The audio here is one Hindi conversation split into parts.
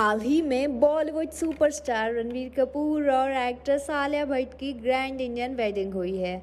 हाल ही में बॉलीवुड सुपरस्टार रणवीर कपूर और एक्ट्रेस आलिया भट्ट की ग्रैंड इंडियन वेडिंग हुई है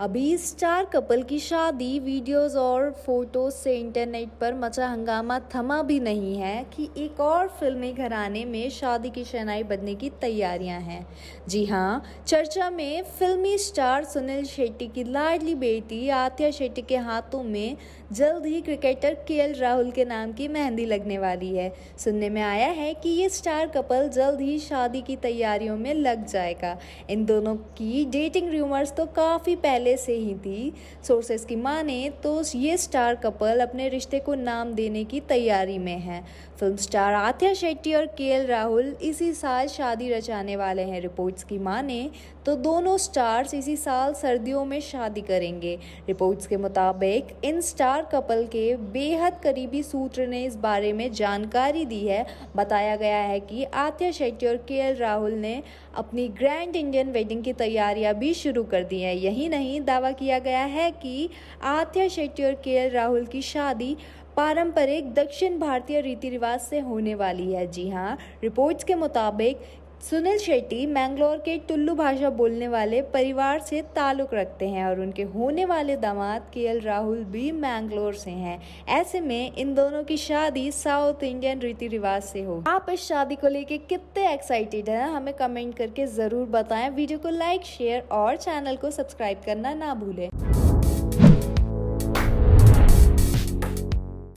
अभी स्टार कपल की शादी वीडियोस और फोटोज से इंटरनेट पर मचा हंगामा थमा भी नहीं है कि एक और फिल्मी घराने में शादी की शहनाई बदने की तैयारियां हैं जी हाँ चर्चा में फिल्मी स्टार सुनील शेट्टी की लाडली बेटी आतिया शेट्टी के हाथों में जल्द ही क्रिकेटर के राहुल के नाम की मेहंदी लगने वाली है सुनने में आया है कि ये स्टार कपल जल्द ही शादी की तैयारियों में लग जाएगा इन दोनों की डेटिंग र्यूमर्स तो काफ़ी पहले पहले से ही थी सोर्सेस की माने तो ये स्टार कपल अपने रिश्ते को नाम देने की तैयारी में है फिल्म स्टार आथिया शेट्टी और के राहुल इसी साल शादी रचाने वाले हैं रिपोर्ट्स की माने तो दोनों स्टार्स इसी साल सर्दियों में शादी करेंगे रिपोर्ट्स के मुताबिक इन स्टार कपल के बेहद करीबी सूत्र ने इस बारे में जानकारी दी है बताया गया है कि आत्या शेट्टी और के राहुल ने अपनी ग्रैंड इंडियन वेडिंग की तैयारियां भी शुरू कर दी हैं यही नहीं में दावा किया गया है कि आथ्या शेट्टी और के राहुल की शादी पारंपरिक दक्षिण भारतीय रीति रिवाज से होने वाली है जी हाँ रिपोर्ट्स के मुताबिक सुनील शेट्टी मैंगलोर के टुल्लू भाषा बोलने वाले परिवार से ताल्लुक़ रखते हैं और उनके होने वाले दामाद के एल राहुल भी मैंगलोर से हैं ऐसे में इन दोनों की शादी साउथ इंडियन रीति रिवाज से हो आप इस शादी को लेके कितने एक्साइटेड हैं हमें कमेंट करके ज़रूर बताएं वीडियो को लाइक शेयर और चैनल को सब्सक्राइब करना ना भूलें